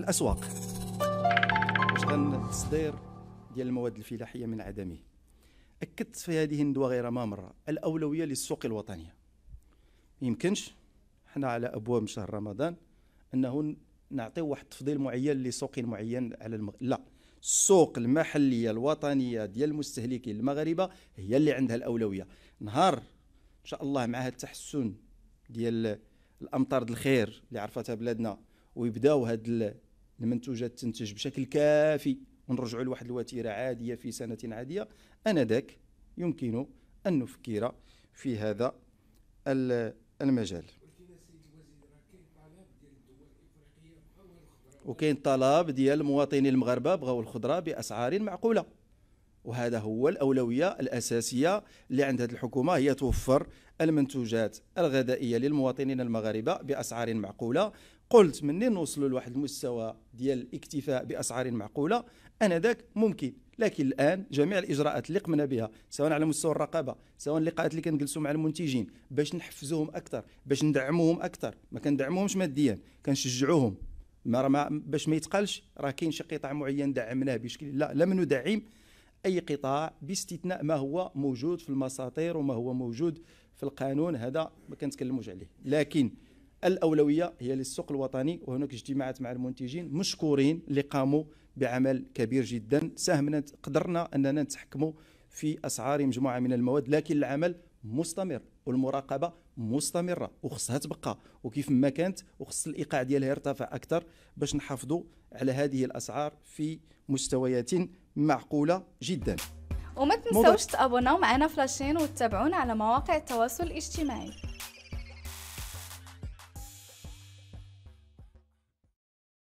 الاسواق واش التصدير ديال المواد الفلاحيه من عدمه اكدت في هذه الندوه غير ما مره الاولويه للسوق الوطنيه يمكنش حنا على ابواب شهر رمضان انه نعطيو واحد التفضيل معين لسوق معين على المغ... لا السوق المحليه الوطنيه ديال المستهلكين المغاربه هي اللي عندها الاولويه نهار ان شاء الله مع هذا التحسن ديال الامطار الخير اللي عرفتها بلادنا ويبداو هاد المنتوجات تنتج بشكل كافي ونرجعوا لواحد الوتيره عاديه في سنه عاديه انذاك يمكن ان نفكر في هذا المجال وكاين طلب ديال المواطنين المغاربه بغاو الخضره باسعار معقوله وهذا هو الاولويه الاساسيه اللي عند هذه الحكومه هي توفر المنتوجات الغذائيه للمواطنين المغاربه باسعار معقوله قلت منين نوصلوا لواحد المستوى ديال الاكتفاء باسعار معقوله انذاك ممكن لكن الان جميع الاجراءات اللي قمنا بها سواء على مستوى الرقابه سواء اللقاءات اللي كنجلسوا مع المنتجين باش نحفزوهم اكثر باش ندعموهم اكثر ما كندعموهمش ماديا كنشجعوهم ما باش ما يتقالش راه كاين شي قطاع معين دعمناه بشكل لا لم ندعم اي قطاع باستثناء ما هو موجود في المساطير وما هو موجود في القانون هذا ما كنتكلموش عليه لكن الاولويه هي للسوق الوطني وهناك اجتماعات مع المنتجين مشكورين اللي قاموا بعمل كبير جدا ساهمنا قدرنا اننا نتحكموا في اسعار مجموعه من المواد لكن العمل مستمر والمراقبه مستمره وخصها تبقى وكيف ما كانت وخص الايقاع ديالها يرتفع اكثر باش نحافظوا على هذه الاسعار في مستويات معقوله جدا وما تنسوش تابوناو معنا في لاشين وتتابعونا على مواقع التواصل الاجتماعي